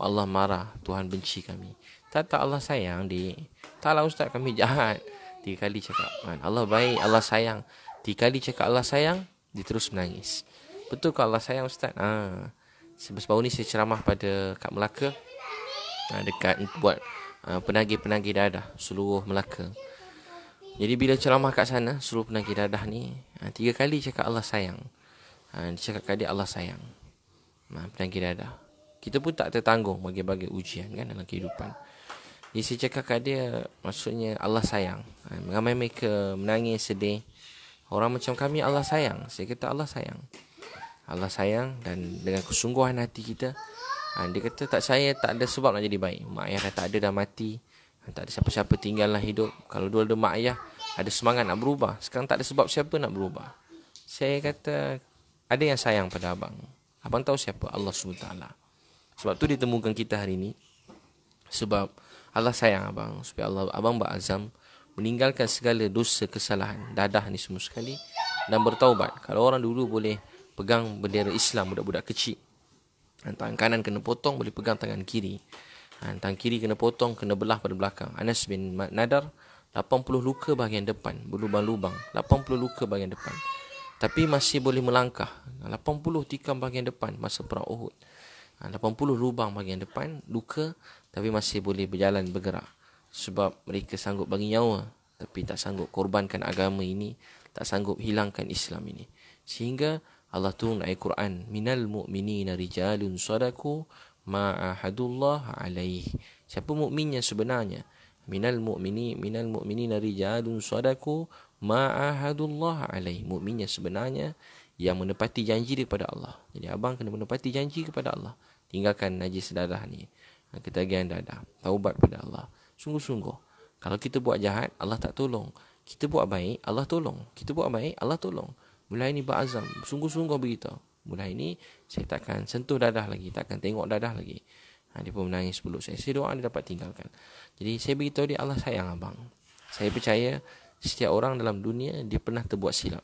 Allah marah, Tuhan benci kami. Tak tak Allah sayang, Taklah ustaz, kami jahat. Tiga kali cakap. Ha, Allah baik, Allah sayang. Tiga kali cakap Allah sayang, dia terus menangis. Betul ke Allah sayang Ustaz? Ha. Sebab baru ni saya ceramah pada Kak Melaka. Ha, dekat buat uh, penagih-penagih dadah seluruh Melaka. Jadi bila ceramah kat sana, seluruh penagih dadah ni, ha, tiga kali cakap Allah sayang. Ha, dia cakap kat dia Allah sayang. Ha, penagih dadah. Kita pun tak tertanggung bagi-bagi ujian kan dalam kehidupan. Jadi saya cakap kat dia, maksudnya Allah sayang. Ha, ramai mereka menangis, sedih. Orang macam kami Allah sayang. Saya kata Allah sayang. Allah sayang dan dengan kesungguhan hati kita. Ha, dia kata tak saya tak ada sebab nak jadi baik. Mak ayah dah tak ada dah mati. Ha, tak ada siapa-siapa tinggal lah hidup. Kalau dulu ada mak ayah ada semangat nak berubah. Sekarang tak ada sebab siapa nak berubah. Saya kata ada yang sayang pada abang. Abang tahu siapa? Allah SWT. Sebab tu ditemukan kita hari ini. Sebab Allah sayang abang. Supaya Allah, abang berazam. azam meninggalkan segala dosa kesalahan dadah ni semua sekali dan bertaubat kalau orang dulu boleh pegang bendera Islam budak-budak kecil dan tangan kanan kena potong boleh pegang tangan kiri dan ha, tangan kiri kena potong kena belah pada belakang Anas bin Nadar 80 luka bahagian depan berlubang-lubang 80 luka bahagian depan tapi masih boleh melangkah 80 ha, tikam bahagian depan masa perang Uhud 80 ha, lubang bahagian depan luka tapi masih boleh berjalan bergerak sebab mereka sanggup bagi nyawa tapi tak sanggup korbankan agama ini tak sanggup hilangkan Islam ini sehingga Allah turun ayat Quran minal mu'minina rijalun sadaku ma'ahadullah alaih siapa mu'minnya sebenarnya minal mu'mini minal mu'minina rijalun sadaku ma'ahadullah alaih Mu'minnya sebenarnya yang menepati janji daripada Allah jadi abang kena menepati janji kepada Allah tinggalkan najis darah ni ketagihan darah taubat kepada Allah sungguh-sungguh. Kalau kita buat jahat, Allah tak tolong. Kita buat baik, Allah tolong. Kita buat baik, Allah tolong. Mulai ni Azam, sungguh-sungguh beritahu. Mulai ni saya takkan sentuh dadah lagi, takkan tengok dadah lagi. Ha, dia pun menangis peluk saya. Saya doa dia dapat tinggalkan. Jadi saya beritahu dia, Allah sayang abang. Saya percaya setiap orang dalam dunia, dia pernah terbuat silap.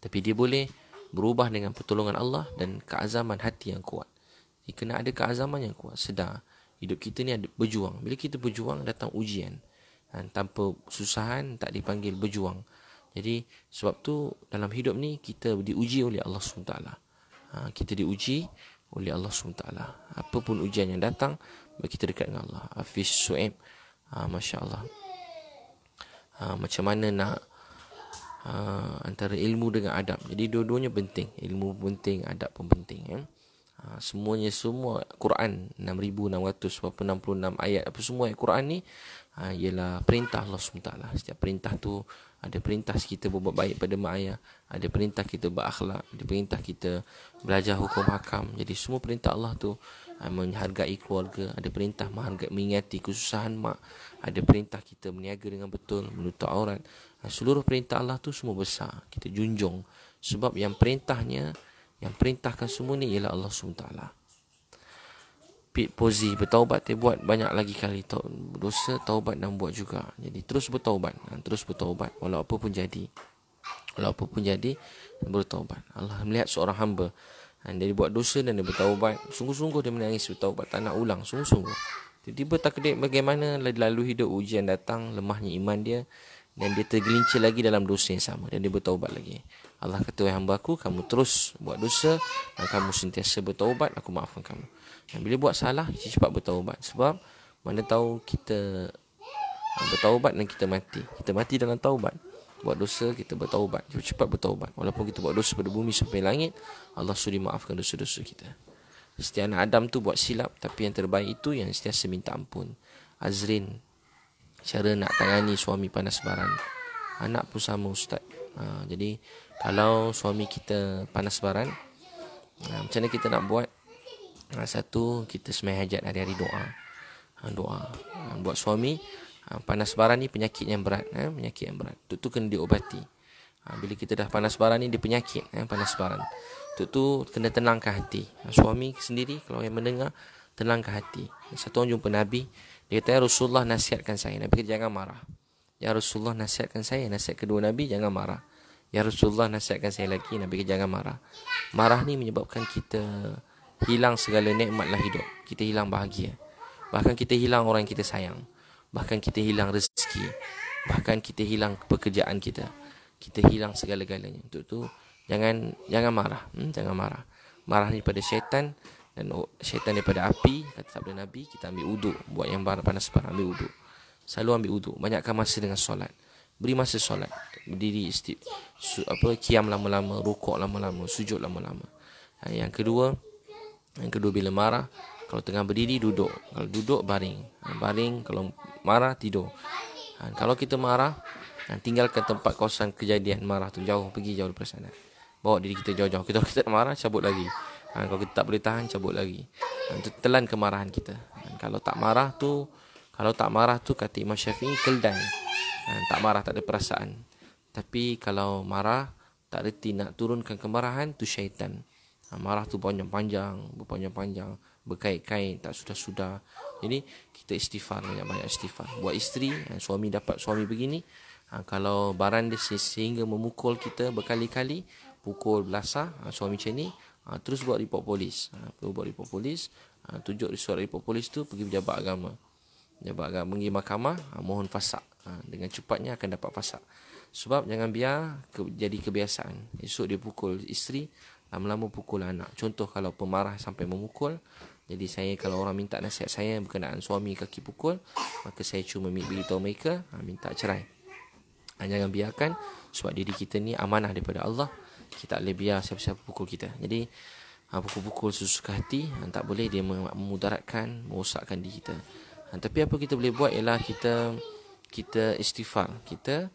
Tapi dia boleh berubah dengan pertolongan Allah dan keazaman hati yang kuat. Dia kena ada keazaman yang kuat, sedar. Hidup kita ni ada berjuang. Bila kita berjuang datang ujian. Ha, tanpa susahan tak dipanggil berjuang. Jadi sebab tu dalam hidup ni kita diuji oleh Allah SWT. Ha, kita diuji oleh Allah SWT. Apa pun ujian yang datang, bagi kita dekat dengan Allah. Hafiz Su'ib, ha, Masya Allah. Ha, macam mana nak ha, antara ilmu dengan adab. Jadi dua-duanya penting. Ilmu penting, adab pun penting. Ya. Eh? Ha, semuanya semua Quran 6666 ayat apa semua Quran ni ha, ialah perintah Allah SWT setiap perintah tu ada perintah kita berbuat baik pada mak ayah ada perintah kita berakhlak ada perintah kita belajar hukum hakam jadi semua perintah Allah tu ha, menghargai keluarga ada perintah menghargai mengingati kesusahan mak ada perintah kita berniaga dengan betul menutup aurat seluruh perintah Allah tu semua besar kita junjung sebab yang perintahnya yang perintahkan semua ni ialah Allah SWT Pit posi bertaubat dia buat banyak lagi kali Dosa taubat dan buat juga Jadi terus bertaubat ha, Terus bertaubat Walau apa pun jadi Walau apa pun jadi Bertaubat Allah melihat seorang hamba ha, Dia buat dosa dan dia bertaubat Sungguh-sungguh dia menangis bertaubat Tak nak ulang Sungguh-sungguh Tiba-tiba takdir bagaimana Lalu hidup ujian datang Lemahnya iman dia dan dia tergelincir lagi dalam dosa yang sama Dan dia bertaubat lagi Allah kata wahai hamba aku kamu terus buat dosa dan kamu sentiasa bertaubat aku maafkan kamu dan bila buat salah cepat bertaubat sebab mana tahu kita ah, bertaubat dan kita mati kita mati dalam taubat buat dosa kita bertaubat cepat, cepat bertaubat walaupun kita buat dosa pada bumi sampai langit Allah sudi maafkan dosa-dosa kita setiap anak Adam tu buat silap tapi yang terbaik itu yang sentiasa minta ampun Azrin cara nak tangani suami panas baran anak pun sama ustaz ha, jadi kalau suami kita panas baran uh, macam mana kita nak buat uh, satu kita semai hajat hari-hari doa uh, doa uh, buat suami uh, panas baran ni penyakit yang berat uh, penyakit yang berat tu tu kena diobati uh, bila kita dah panas baran ni dia penyakit uh, panas baran tu tu kena tenangkan hati uh, suami sendiri kalau yang mendengar tenangkan hati satu orang jumpa nabi dia kata ya Rasulullah nasihatkan saya nabi kata jangan marah ya Rasulullah nasihatkan saya nasihat kedua nabi jangan marah Ya Rasulullah nasihatkan saya lagi Nabi kata jangan marah Marah ni menyebabkan kita Hilang segala nikmat lah hidup Kita hilang bahagia Bahkan kita hilang orang yang kita sayang Bahkan kita hilang rezeki Bahkan kita hilang pekerjaan kita Kita hilang segala-galanya Untuk tu Jangan jangan marah hmm, Jangan marah Marah ni pada syaitan Dan syaitan daripada api Kata sabda Nabi Kita ambil uduk Buat yang panas-panas Ambil uduk Selalu ambil uduk Banyakkan masa dengan solat beri masa solat berdiri istiq su, apa kiam lama-lama rukuk lama-lama sujud lama-lama ha, yang kedua yang kedua bila marah kalau tengah berdiri duduk kalau duduk baring ha, baring kalau marah tidur ha, kalau kita marah ha, tinggalkan tempat kosan kejadian marah tu jauh pergi jauh dari sana bawa diri kita jauh-jauh kita kita marah cabut lagi ha, kalau kita tak boleh tahan cabut lagi ha, telan kemarahan kita ha, kalau tak marah tu kalau tak marah tu kata Imam Syafi'i keldai Ha, tak marah tak ada perasaan Tapi kalau marah Tak reti nak turunkan kemarahan tu syaitan ha, Marah tu panjang-panjang Berpanjang-panjang Berkait-kait Tak sudah-sudah Jadi kita istighfar Banyak-banyak istighfar Buat isteri ha, Suami dapat suami begini Kalau baran dia sehingga memukul kita berkali-kali Pukul belasah Suami macam ni Terus buat report polis Terus buat report polis Tujuk suara report polis tu Pergi berjabat agama sebab akan pergi mahkamah ah, Mohon fasak ah, Dengan cepatnya akan dapat fasak Sebab jangan biar ke, jadi kebiasaan Esok dia pukul isteri Lama-lama pukul anak Contoh kalau pemarah sampai memukul Jadi saya kalau orang minta nasihat saya Berkenaan suami kaki pukul Maka saya cuma beritahu mereka ah, Minta cerai Jangan biarkan Sebab diri kita ni amanah daripada Allah Kita tak boleh biar siapa-siapa pukul kita Jadi Pukul-pukul sesuka hati Tak boleh dia memudaratkan Merosakkan diri kita Ha, tapi apa kita boleh buat ialah kita kita istighfar kita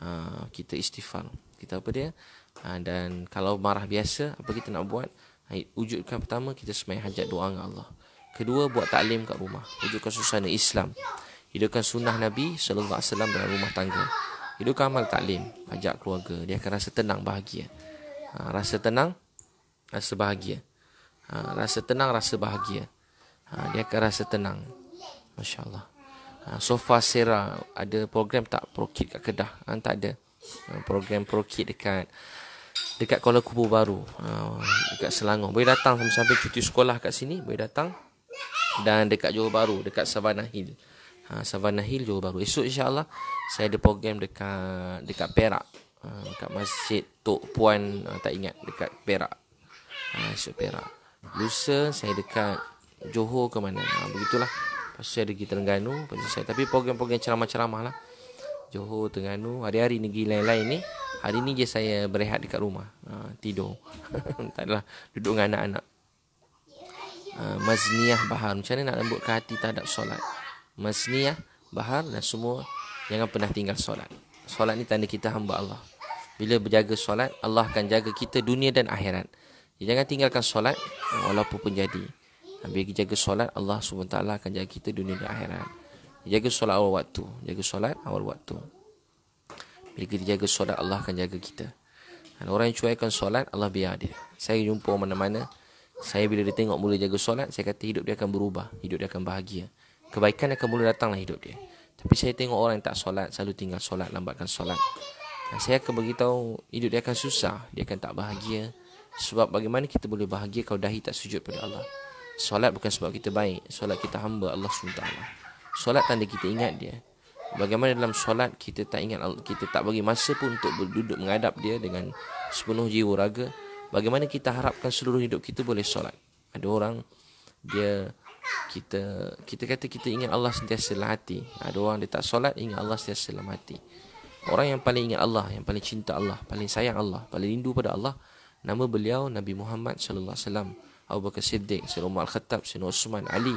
uh, kita istighfar kita apa dia uh, dan kalau marah biasa apa kita nak buat wujudkan pertama kita semai hajat doa dengan Allah kedua buat taklim kat rumah wujudkan susana Islam hidupkan sunnah Nabi sallallahu alaihi dalam rumah tangga hidupkan amal taklim ajak keluarga dia akan rasa tenang bahagia uh, rasa tenang rasa bahagia uh, rasa tenang rasa bahagia uh, dia akan rasa tenang Masya Allah ha, Sofa Sera Ada program tak Prokit kat Kedah ha, Tak ada ha, Program Prokit dekat Dekat Kuala Kubu Baru ha, Dekat Selangor Boleh datang sampai cuti sekolah kat sini Boleh datang Dan dekat Johor Baru Dekat Savannah Hill ha, Savannah Hill Johor Baru Esok insya Allah Saya ada program dekat Dekat Perak ha, Dekat Masjid Tok Puan ha, Tak ingat Dekat Perak ha, Esok Perak Lusa saya dekat Johor ke mana ha, Begitulah Lepas tu saya pergi Terengganu saya Tapi program-program ceramah-ceramah lah Johor, Terengganu Hari-hari negeri lain-lain ni Hari ni je saya berehat dekat rumah ha, Tidur Tak adalah Duduk dengan anak-anak uh, ha, Mazniyah Bahar Macam mana nak lembutkan hati tak ada solat Mazniyah Bahar dan semua Jangan pernah tinggal solat Solat ni tanda kita hamba Allah Bila berjaga solat Allah akan jaga kita dunia dan akhirat Jangan tinggalkan solat Walaupun pun jadi bila kita jaga solat Allah SWT akan jaga kita dunia dan akhirat Jaga solat awal waktu Jaga solat awal waktu Bila kita jaga solat Allah akan jaga kita dan Orang yang cuaikan solat Allah biar dia Saya jumpa mana-mana Saya bila dia tengok mula jaga solat Saya kata hidup dia akan berubah Hidup dia akan bahagia Kebaikan akan mula datanglah hidup dia Tapi saya tengok orang yang tak solat Selalu tinggal solat Lambatkan solat dan Saya akan beritahu Hidup dia akan susah Dia akan tak bahagia Sebab bagaimana kita boleh bahagia Kalau dahi tak sujud pada Allah Solat bukan sebab kita baik Solat kita hamba Allah SWT Solat tanda kita ingat dia Bagaimana dalam solat kita tak ingat Kita tak bagi masa pun untuk duduk menghadap dia Dengan sepenuh jiwa raga Bagaimana kita harapkan seluruh hidup kita boleh solat Ada orang Dia Kita kita kata kita ingat Allah sentiasa dalam hati Ada orang dia tak solat ingat Allah sentiasa dalam hati Orang yang paling ingat Allah Yang paling cinta Allah Paling sayang Allah Paling rindu pada Allah Nama beliau Nabi Muhammad Sallallahu Alaihi Wasallam. Abu Bakar Siddiq, Sayyidina Umar Al-Khattab, Sayyidina Osman Ali.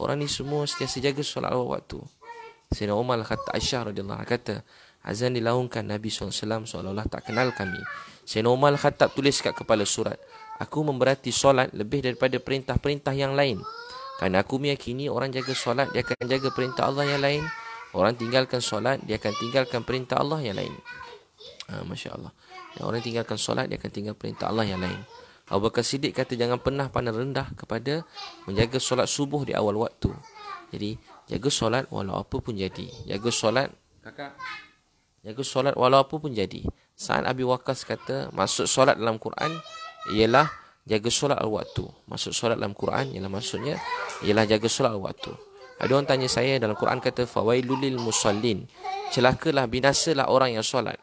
Orang ni semua setiap sejaga solat awal waktu. Sayyidina Umar Al-Khattab Aisyah radhiyallahu anhu kata, azan dilaungkan Nabi SAW seolah-olah tak kenal kami. Sayyidina Umar Al-Khattab tulis kat kepala surat, aku memberati solat lebih daripada perintah-perintah yang lain. Kerana aku meyakini orang jaga solat, dia akan jaga perintah Allah yang lain. Orang tinggalkan solat, dia akan tinggalkan perintah Allah yang lain. Ha, Masya Allah. Orang tinggalkan solat, dia akan tinggal perintah Allah yang lain. Abu Bakar Siddiq kata jangan pernah pandang rendah kepada menjaga solat subuh di awal waktu. Jadi, jaga solat walau apa pun jadi. Jaga solat, kakak. Jaga solat walau apa pun jadi. Sa'ad Abi Waqas kata, maksud solat dalam Quran ialah jaga solat awal waktu. Maksud solat dalam Quran ialah maksudnya ialah jaga solat awal waktu. Ada orang tanya saya dalam Quran kata fawailul lil musallin. Celakalah binasalah orang yang solat.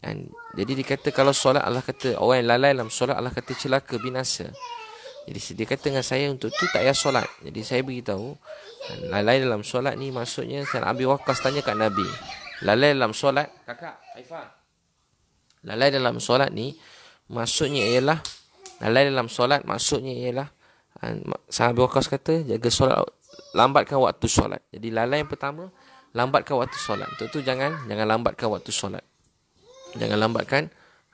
And, jadi dikata kalau solat Allah kata orang yang lalai dalam solat Allah kata celaka binasa. Jadi dia kata dengan saya untuk tu tak payah solat. Jadi saya beritahu lalai dalam solat ni maksudnya saya ambil wakas tanya kat Nabi. Lalai dalam solat. Kakak, Aifa. Lalai dalam solat ni maksudnya ialah lalai dalam solat maksudnya ialah saya ambil wakas kata jaga solat lambatkan waktu solat. Jadi lalai yang pertama lambatkan waktu solat. Untuk tu jangan jangan lambatkan waktu solat jangan lambatkan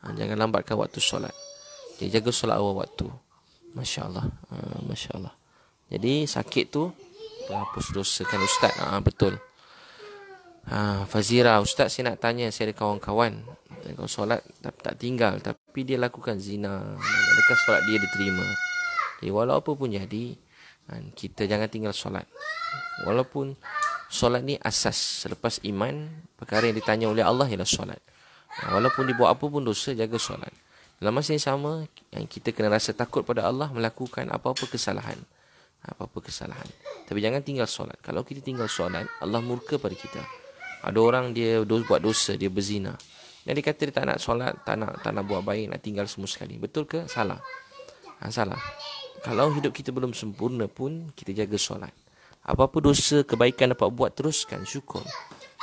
ha, jangan lambatkan waktu solat jadi jaga solat awal waktu masyaallah ha, masyaallah jadi sakit tu terhapus dosa kan ustaz ha, betul ha, Fazira ustaz saya nak tanya saya ada kawan-kawan kalau solat tak, tak tinggal tapi dia lakukan zina adakah solat dia diterima jadi walau apa pun jadi ha, kita jangan tinggal solat walaupun solat ni asas selepas iman perkara yang ditanya oleh Allah ialah solat Walaupun dia buat apa pun dosa, jaga solat. Dalam masa yang sama, yang kita kena rasa takut pada Allah melakukan apa-apa kesalahan. Apa-apa kesalahan. Tapi jangan tinggal solat. Kalau kita tinggal solat, Allah murka pada kita. Ada orang dia dos buat dosa, dia berzina. Dan dia kata dia tak nak solat, tak nak, tak nak buat baik, nak tinggal semua sekali. Betul ke? Salah. Ha, salah. Kalau hidup kita belum sempurna pun, kita jaga solat. Apa-apa dosa, kebaikan dapat buat, teruskan syukur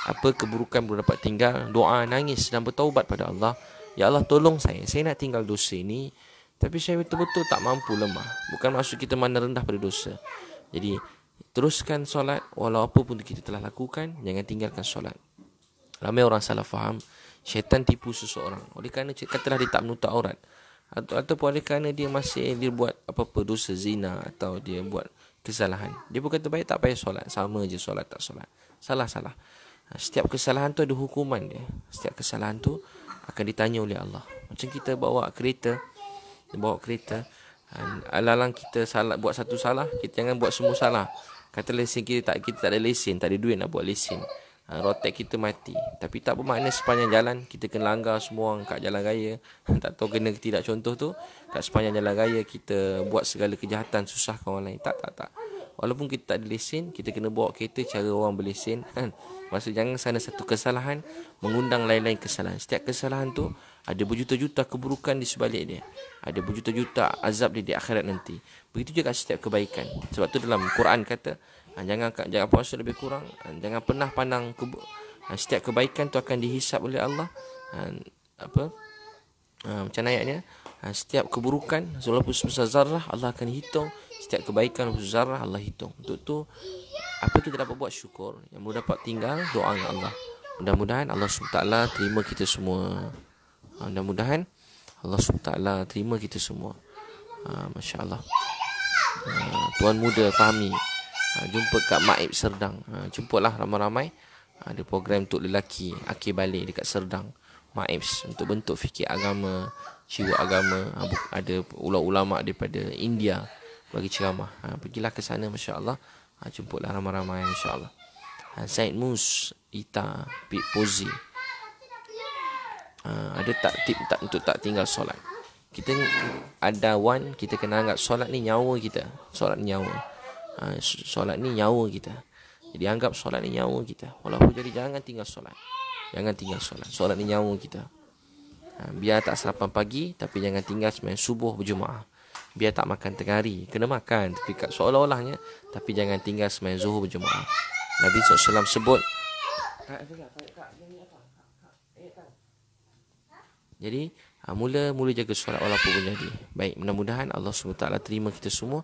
apa keburukan belum dapat tinggal doa nangis dan bertaubat pada Allah ya Allah tolong saya saya nak tinggal dosa ini tapi saya betul-betul tak mampu lemah bukan maksud kita mana rendah pada dosa jadi teruskan solat walau apa pun kita telah lakukan jangan tinggalkan solat ramai orang salah faham syaitan tipu seseorang oleh kerana katalah dia tak menutup aurat atau ataupun oleh kerana dia masih dia buat apa-apa dosa zina atau dia buat kesalahan dia bukan terbaik tak payah solat sama je solat tak solat salah salah Setiap kesalahan tu ada hukuman dia. Setiap kesalahan tu akan ditanya oleh Allah. Macam kita bawa kereta, bawa kereta, alang-alang kita salah buat satu salah, kita jangan buat semua salah. Kata lesen kita tak kita tak ada lesen, tak ada duit nak buat lesen. Ha, rotek kita mati. Tapi tak bermakna sepanjang jalan kita kena langgar semua orang kat jalan raya. Tak tahu kena tidak contoh tu. Kat sepanjang jalan raya kita buat segala kejahatan susah kau orang lain. Tak, tak, tak. Walaupun kita tak ada lesen, kita kena bawa kereta cara orang berlesen. Kan? Maksud jangan sana satu kesalahan mengundang lain-lain kesalahan. Setiap kesalahan tu ada berjuta-juta keburukan di sebalik dia. Ada berjuta-juta azab dia di akhirat nanti. Begitu juga setiap kebaikan. Sebab tu dalam Quran kata, ah, jangan jangan apa-apa puasa lebih kurang, ah, jangan pernah pandang kebu- ah, setiap kebaikan tu akan dihisap oleh Allah. apa? macam ayatnya, setiap keburukan walaupun sebesar zarah Allah akan hitung Setiap kebaikan Zarah Allah hitung Untuk tu Apa kita dapat buat syukur Yang mudah dapat tinggal Doa ya Allah Mudah-mudahan Allah SWT terima kita semua ha, Mudah-mudahan Allah SWT terima kita semua ha, Masya Allah ha, Tuan muda fahami Jumpa kat Maib Serdang lah ramai-ramai Ada program untuk lelaki Akhir balik dekat Serdang Maibs Untuk bentuk fikir agama Jiwa agama Ada ulama-ulama daripada India bagi ceramah. Ha, pergilah ke sana masya-Allah. Ha, jemputlah ramai-ramai insya-Allah. Ha, Said Mus Ita Pit Pozi. Ha, ada tak tip tak untuk tak tinggal solat? Kita ada one kita kena anggap solat ni nyawa kita. Solat ni nyawa. Ha, solat ni nyawa kita. Jadi anggap solat ni nyawa kita. Walaupun jadi jangan tinggal solat. Jangan tinggal solat. Solat ni nyawa kita. Ha, biar tak sarapan pagi tapi jangan tinggal sembang subuh berjemaah biar tak makan tengah hari. Kena makan tapi kat seolah-olahnya tapi jangan tinggal semain zuhur berjemaah. Nabi SAW sebut eh, Jadi ah, mula mula jaga solat walaupun pun jadi. Baik, mudah-mudahan Allah SWT terima kita semua.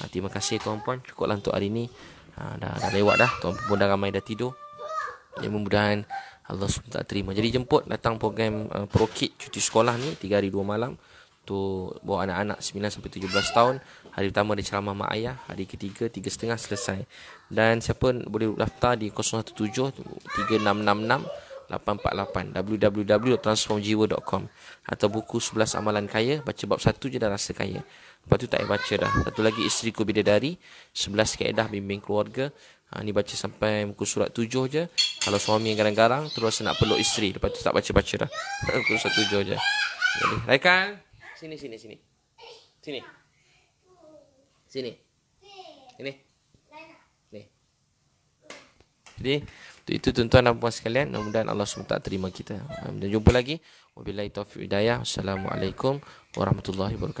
Ah, terima kasih tuan-puan. Cukuplah untuk hari ini. Ah, dah, dah lewat dah. Tuan-puan pun dah ramai dah tidur. Jadi mudah-mudahan Allah SWT terima. Jadi jemput datang program uh, kit cuti sekolah ni 3 hari 2 malam. Tu bawa anak-anak 9 sampai 17 tahun hari pertama dia ceramah mak ayah hari ketiga tiga setengah selesai dan siapa boleh daftar di 017 3666 848 www.transformjiwa.com atau buku 11 amalan kaya baca bab satu je dah rasa kaya lepas tu tak payah baca dah satu lagi isteri ku bidadari 11 kaedah bimbing keluarga ha, ni baca sampai muka surat tujuh je kalau suami yang garang-garang terus nak peluk isteri lepas tu tak baca-baca dah muka surat 7 je boleh. Raikal sini sini sini. Sini. Sini. Ini. Nih. Jadi itu, itu tuan-tuan dan puan sekalian, mudah-mudahan Allah SWT terima kita. Dan jumpa lagi. Wabillahi taufiq hidayah. Assalamualaikum warahmatullahi wabarakatuh.